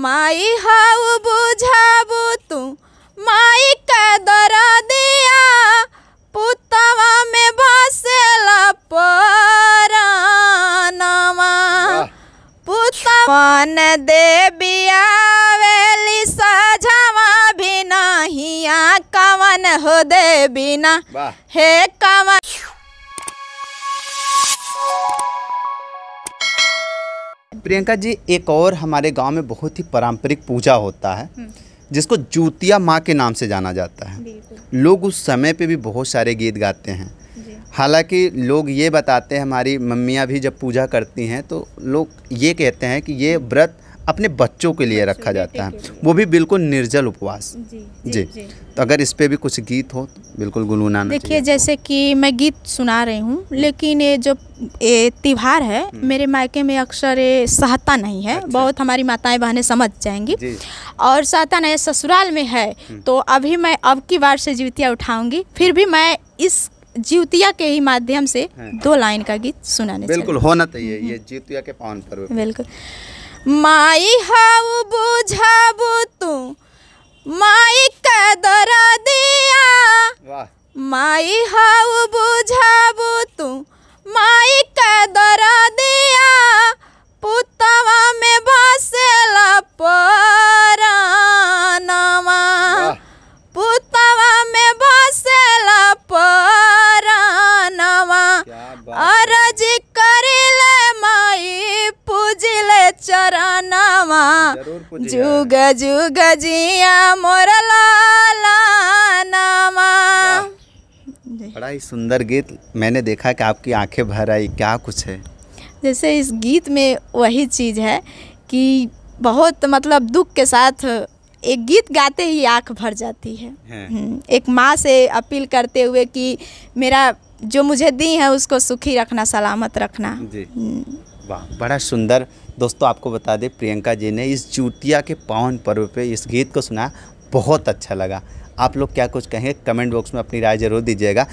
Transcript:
माई how बुझु तू माई का दरा दिया पुतवा में बस पुतवन देविया वेली सजवा भी नहीं कवन हो दे बिना हे कवन प्रियंका जी एक और हमारे गांव में बहुत ही पारंपरिक पूजा होता है हम्म। जिसको जूतिया माँ के नाम से जाना जाता है लोग उस समय पे भी बहुत सारे गीत गाते हैं हालांकि लोग ये बताते हैं हमारी मम्मियाँ भी जब पूजा करती हैं तो लोग ये कहते हैं कि ये व्रत अपने बच्चों के लिए रखा जाता है वो भी बिल्कुल निर्जल उपवास जी, तो अगर इस पर भी कुछ गीत हो तो बिल्कुल गुनगुनाना देखिए जैसे कि मैं गीत सुना रही हूँ लेकिन ये जो ये त्यौहार है हम्म। मेरे मायके में अक्सर ये सहता नहीं है अच्छा। बहुत हमारी माताएं बहनें समझ जाएंगी और सहता नहीं ससुराल में है हम्म। तो अभी मैं अब की बार से जीवतिया उठाऊंगी फिर भी मैं इस जीवतिया के ही माध्यम से हाँ। दो लाइन का गीत सुनाने बिल्कुल होना चाहिए ये हम्म। जीवतिया के पावन पर्व बिल्कुल माई हाउ बुझाबू तू माई का दरा दिया माई हाउ बुझाबू तू माई चरणमा जुग जुग जिया मोर लालनामा बड़ा ही सुंदर गीत मैंने देखा कि आपकी आंखें भर आई क्या कुछ है जैसे इस गीत में वही चीज़ है कि बहुत मतलब दुख के साथ एक गीत गाते ही आंख भर जाती है, है। हम्म, एक माँ से अपील करते हुए कि मेरा जो मुझे दी है उसको सुखी रखना सलामत रखना जी हम्म। वाह बड़ा सुंदर दोस्तों आपको बता दें प्रियंका जी ने इस चूतिया के पावन पर्व पे इस गीत को सुना बहुत अच्छा लगा आप लोग क्या कुछ कहें कमेंट बॉक्स में अपनी राय जरूर दीजिएगा